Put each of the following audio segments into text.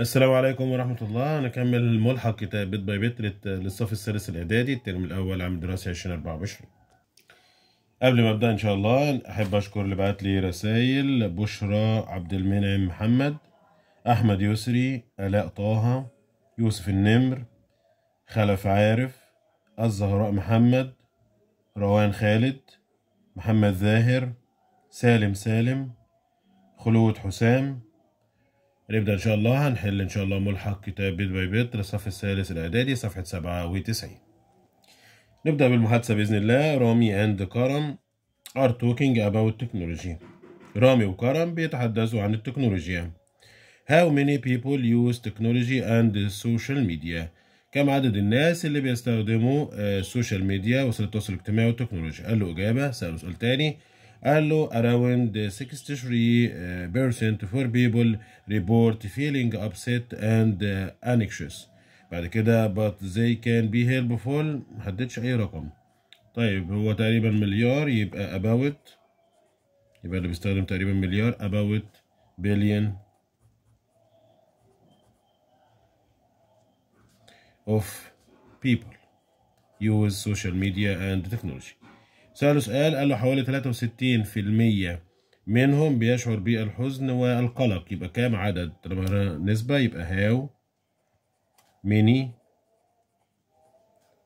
السلام عليكم ورحمة الله هنكمل ملحق كتاب بيت باي بيت للصف الثالث الإعدادي الترم الأول عام الدراسي 2024 قبل ما أبدأ إن شاء الله أحب أشكر اللي بعت لي رسايل بشرى عبد المنعم محمد أحمد يسري آلاء طه يوسف النمر خلف عارف الزهراء محمد روان خالد محمد ظاهر سالم سالم خلود حسام هنبدأ إن شاء الله هنحل إن شاء الله ملحق كتاب بيت باي بيت للصف الثالث الإعدادي صفحة سبعة وتسعين نبدأ بالمحادثة بإذن الله رامي أند كرم ار توكينج أباوت تكنولوجي رامي وكرم بيتحدثوا عن التكنولوجيا How many people use technology and social media كم عدد الناس اللي بيستخدموا السوشيال آه، ميديا وسائل التواصل الاجتماعي والتكنولوجيا قال له إجابة سأله سؤال تاني قال له around 63% for people report feeling upset and anxious بعد كده but they can be helpful محددش اي رقم طيب هو تقريبا مليار يبقى about يبقى اللي بيستخدم تقريبا مليار about billion of people use social media and technology سأله سؤال قال له حوالي 63% منهم بيشعر بالحزن والقلق يبقى كام عدد طالما نسبة يبقى هاو ميني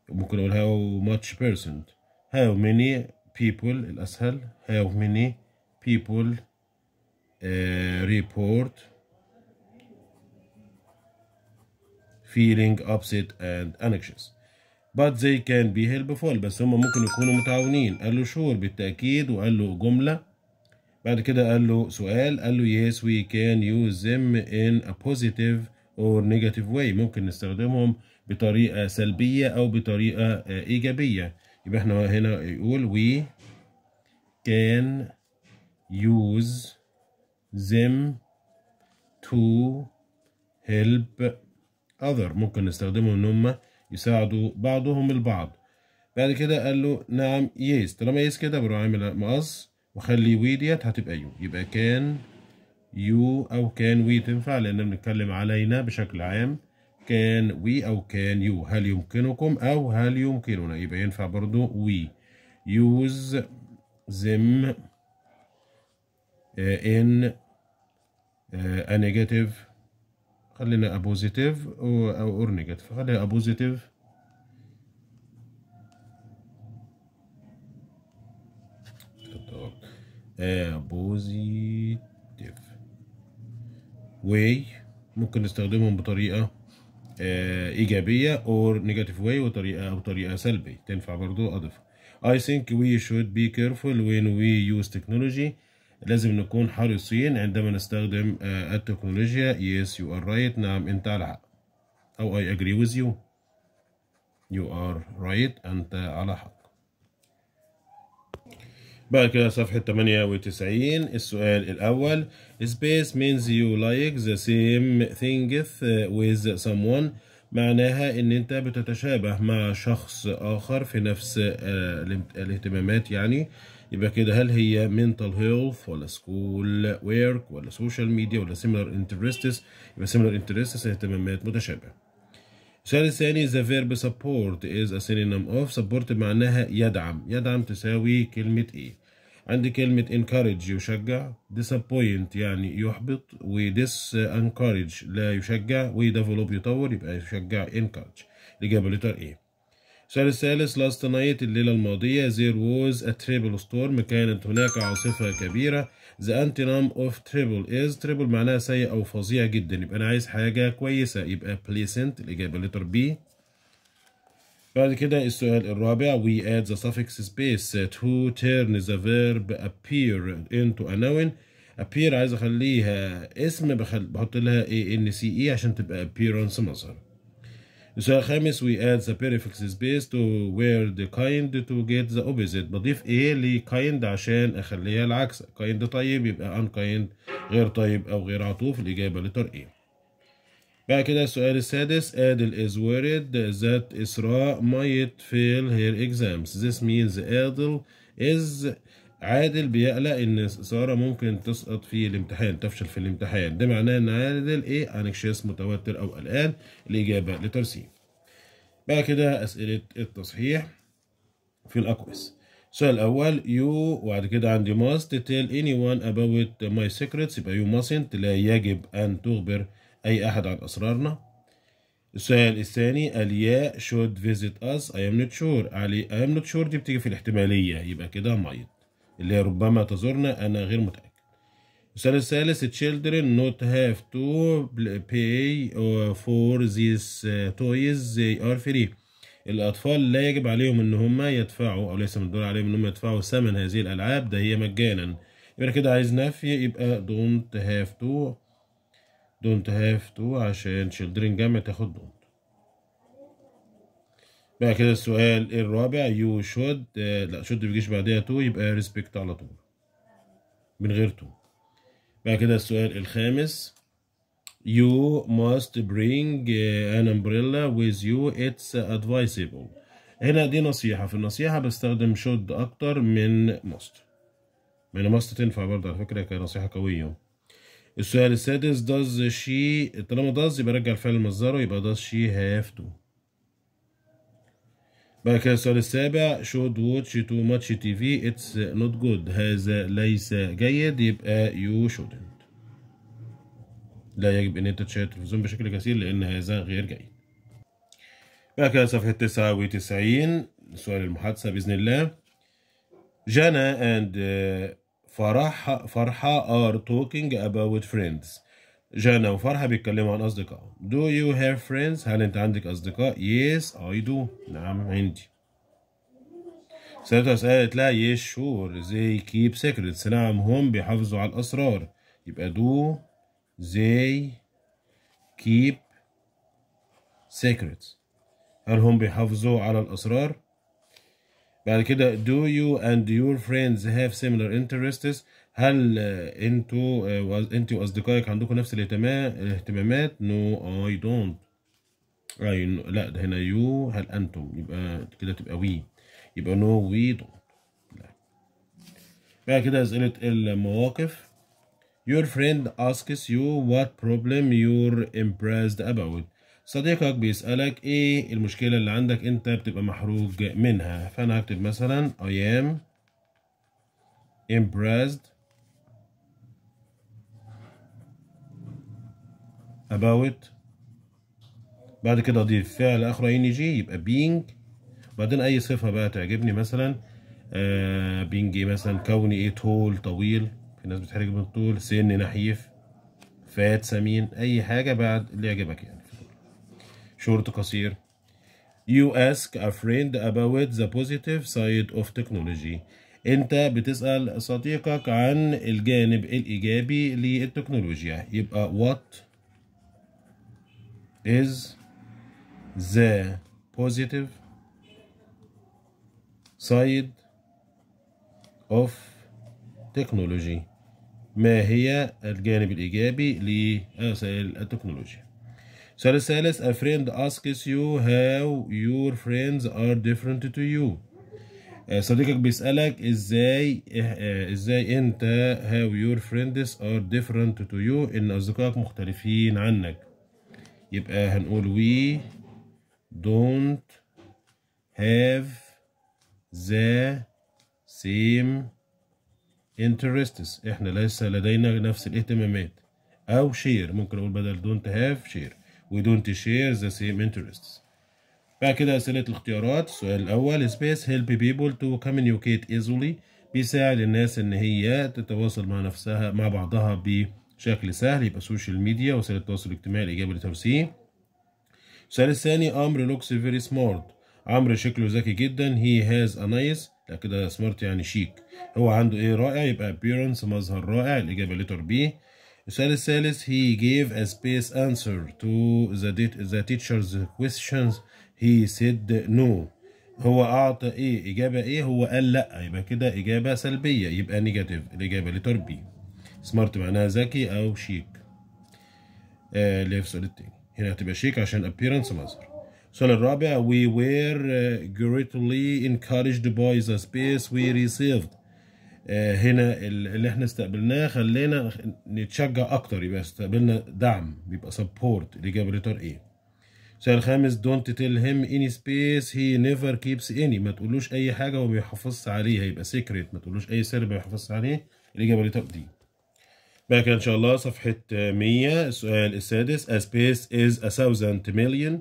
ممكن اقول هاو ماتش بيرسنت هاو ميني بيبول الاسهل هاو ميني بيبول ريبورت آه، feeling upset and anxious but they can be helpful بس هم ممكن يكونوا متعاونين قال له sure بالتأكيد وقال له جملة بعد كده قال له سؤال قال له yes we can use them in a positive or negative way ممكن نستخدمهم بطريقة سلبية أو بطريقة آه، إيجابية يبقى احنا هنا يقول we can use them to help other ممكن نستخدمهم ان هم يساعدوا بعضهم البعض بعد كده قال له نعم يس طالما يس كده بروح عامل مقص واخلي وي ديت هتبقى يو يبقى كان يو او كان وي تنفع لان بنتكلم علينا بشكل عام كان وي او كان يو هل يمكنكم او هل يمكننا يبقى ينفع برضو وي يوز زم ان ا نيجاتيف خلينا بوزيتيف او اور نيجاتيف خلينا بوزيتيف بوزيتيف واي ممكن نستخدمهم بطريقه آه، ايجابيه اور نيجاتيف واي وطريقه او طريقه سلبيه تنفع برضو اضيف I think we should be careful when we use technology لازم نكون حريصين عندما نستخدم آه، التكنولوجيا yes you are right نعم أنت على حق أو I agree with you you are right أنت على حق بعد كده صفحة 98 السؤال الأول space means you like the same thing uh, with someone معناها إن أنت بتتشابه مع شخص آخر في نفس آه، الاهتمامات يعني يبقى كده هل هي mental health ولا school work ولا social media ولا similar interests يبقى similar interests اهتمامات متشابهة السؤال الثاني the verb support is a synonym of support معناها يدعم يدعم تساوي كلمة ايه عندي كلمة encourage يشجع disappoint يعني يحبط و dis encourage لا يشجع و develop يطور يبقى يشجع encourage الإجابة لتر ايه السؤال الثالث لاست نايت الليلة الماضية there was a triple storm كانت هناك عاصفة كبيرة the antinom of triple is triple معناها سيء أو فظيع جدا يبقى أنا عايز حاجة كويسة يبقى pleasant الإجابة لتر بي بعد كده السؤال الرابع we add the suffix space to turn the verb appear into a noun appear عايز أخليها اسم بحط لها a n c e عشان تبقى appearance مظهر السؤال الخامس we add the prefix space to where the kind to get the opposite بضيف ايه لkind عشان اخليها العكس kind طيب يبقى unkind غير طيب او غير عطوف الاجابه لتر ايه بعد كده السؤال السادس Adel is worried that اسراء might fail her exams this means Adel is عادل بيقلق ان ساره ممكن تسقط في الامتحان تفشل في الامتحان ده معناه ان عادل ايه انكشيس متوتر او قلقان الاجابه لترسيم بعد كده اسئله التصحيح في الاقوس السؤال الاول يو وبعد كده عندي ماست تيل اني وان اباوت ماي سيكريتس يبقى يو ماسنت لا يجب ان تخبر اي احد عن اسرارنا السؤال الثاني الياء should visit us I am not sure علي I am not sure دي بتيجي في الاحتمالية يبقى كده مايت اللي هي ربما تزورنا أنا غير متأكد السؤال الثالث children not have to pay for these uh, toys they are free الأطفال لا يجب عليهم إن هم يدفعوا أو ليس من الدور عليهم إن هم يدفعوا ثمن هذه الألعاب ده هي مجانا يبقى كده عايز نفي يبقى don't have to don't have to عشان children جمع تاخد don't بقى كده السؤال الرابع يو شود آه، لا شود بيجيش بعدها تو يبقى ريسبكت على طول من غير تو بقى كده السؤال الخامس يو ماست برينج ان امبريلا ويز يو اتس ادفايسبل هنا دي نصيحة في النصيحة بستخدم شود أكتر من ماست من ماست تنفع برضه على فكرة كنصيحة قوية السؤال السادس داز شي طالما داز يبقى رجع الفعل لمصدره يبقى داز شي هاف تو بعد كده السؤال السابع should watch too much TV it's not good هذا ليس جيد يبقى you shouldn't لا يجب ان انت تشاهد التلفزيون بشكل كثير لان هذا غير جيد بعد كده صفحة تسعة وتسعين سؤال المحادثة بإذن الله جانا and آه، فرح فرحة are talking about friends جانا وفرحة بيتكلموا عن أصدقاء Do you have friends؟ هل أنت عندك أصدقاء؟ Yes I do نعم عندي سألتها سألت لا yes sure they keep secrets نعم هم بيحافظوا على الأسرار يبقى do they keep secrets هل هم بيحافظوا على الأسرار؟ بعد كده do you and your friends have similar interests هل انتوا آه، انت واصدقائك عندكم نفس الاهتمامات نو اي دونت لا ده هنا يو هل انتم يبقى كده تبقى وي يبقى نو وي دونت بقى كده اسئله المواقف Your friend asks you what problem you're impressed about. صديقك بيسألك ايه المشكلة اللي عندك انت بتبقى محروج منها فانا هكتب مثلا I am impressed about بعد كده اضيف فعل اخره ان جي يبقى being بعدين اي صفه بقى تعجبني مثلا آه، being ايه مثلا كوني ايه طول طويل في ناس بتحرج من الطول سن نحيف فات سمين اي حاجه بعد اللي يعجبك يعني شورت قصير You ask a friend about the positive side of technology انت بتسأل صديقك عن الجانب الإيجابي للتكنولوجيا يبقى what is the positive side of technology ما هي الجانب الإيجابي لرسائل التكنولوجيا السؤال الثالث a friend asks you how your friends are different to you صديقك بيسألك ازاي ازاي انت how your friends are different to you ان اصدقائك مختلفين عنك يبقى هنقول we don't have the same interests احنا ليس لدينا نفس الاهتمامات او شير ممكن اقول بدل don't have شير we don't share the same interests بعد كده اسئله الاختيارات السؤال الاول space help people to communicate easily بيساعد الناس ان هي تتواصل مع نفسها مع بعضها بي شكل سهل يبقى سوشيال ميديا وسائل التواصل الاجتماعي الإجابة سي. السؤال الثاني امر لوكس فيري سمارت أمر شكله ذكي جدا هي هاز ا نايس لا كده سمارت يعني شيك هو عنده ايه رائع يبقى ابييرنس مظهر رائع الإجابة لتر بي السؤال الثالث هي جيف ا سبيس انسر تو ذا ذا تيتشرز questions هي سيد نو هو أعطى إيه إجابة إيه هو قال لأ يبقى كده إجابة سلبية يبقى نيجاتيف الإجابة لتر بي سمارت معناها ذكي او شيك آه، اللي هي في السؤال التاني هنا هتبقى شيك عشان appearance مظهر السؤال الرابع we were آه، greatly encouraged by the space we received آه، هنا اللي احنا استقبلناه خلينا نتشجع اكتر يبقى استقبلنا دعم يبقى support الاجابه لتر ايه السؤال الخامس don't tell him any space he never keeps any ما تقولوش اي حاجه وما بيحافظش عليها يبقى سيكريت ما تقولوش اي سر ما بيحافظش عليه الاجابه لتر دي بقى كده ان شاء الله صفحه 100 السؤال السادس a space is a thousand million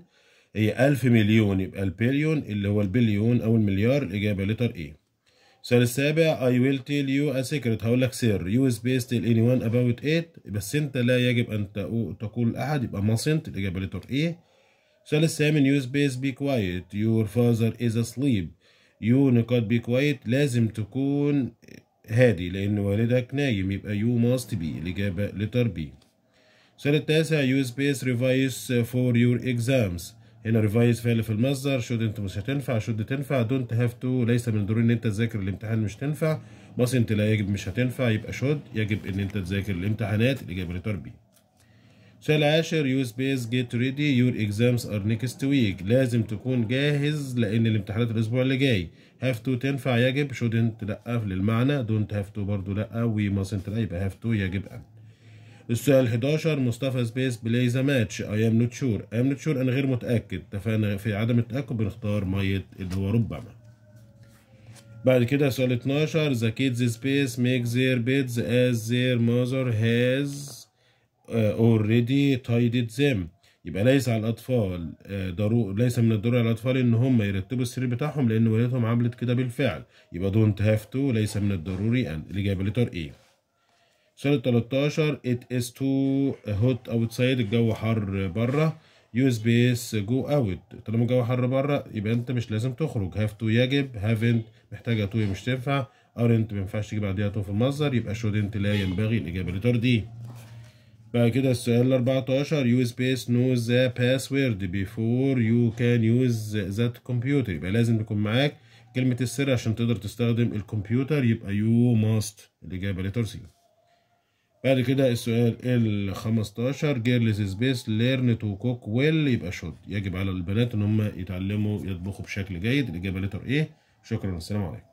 هي 1000 مليون يبقى البليون اللي هو البليون او المليار الاجابه لتر ايه السؤال السابع I will tell you a secret هقول لك سر you space tell anyone about it بس انت لا يجب ان تقول لاحد يبقى mustn't الاجابه لتر ايه السؤال الثامن you space be quiet your father is asleep you نقاط be quiet لازم تكون هادي لأن والدك نايم يبقى يو ماست بي الإجابة لتر بي السؤال التاسع يو سبيس ريفايس فور يور اكزامز هنا ريفايس فعل في المصدر شود انت مش هتنفع شود تنفع دونت هاف تو ليس من الضروري ان انت تذاكر الامتحان مش تنفع بس انت لا يجب مش هتنفع يبقى شود يجب ان انت تذاكر الامتحانات الإجابة لتر بي العاشر يو سبيس جيت ريدي يور اكزامز ار نيكست ويك لازم تكون جاهز لان الامتحانات الاسبوع اللي جاي هاف تو تنفع يجب شودنت لا للمعنى دونت هاف تو برضه لا وي ماسنت لا يبقى هاف تو يجب ان السؤال 11 مصطفى سبيس بلاي ذا ماتش اي ام نوت شور اي ام نوت شور انا غير متاكد اتفقنا في عدم التاكد بنختار ميه اللي هو ربما بعد كده سؤال 12 ذا كيدز سبيس ميك زير بيدز از زير ماذر هاز اوريدي تايدد زيم يبقى ليس على الأطفال آه، ضروري ليس من الضروري على الأطفال إن هم يرتبوا السرير بتاعهم لأن والدتهم عملت كده بالفعل يبقى دونت هاف تو ليس من الضروري أن الإجابة لتر إيه سؤال 13 ات از تو هوت اوتسايد الجو حر بره يو سبيس جو اوت طالما الجو حر بره يبقى انت مش لازم تخرج هاف تو يجب هافنت محتاجه تو مش تنفع ارنت ما ينفعش تجيب بعديها تو في المصدر يبقى شودنت لا ينبغي الاجابه لتر دي بعد كده السؤال 14 يو سبيس نو ذا باسورد بيفور يو كان يوز ذات كمبيوتر يبقى لازم تكون معاك كلمة السر عشان تقدر تستخدم الكمبيوتر يبقى يو ماست الإجابة لتر سي بعد كده السؤال ال 15 جيرلز سبيس ليرن تو كوك ويل يبقى شود يجب على البنات ان هم يتعلموا يطبخوا بشكل جيد الإجابة لتر ايه شكرا والسلام عليكم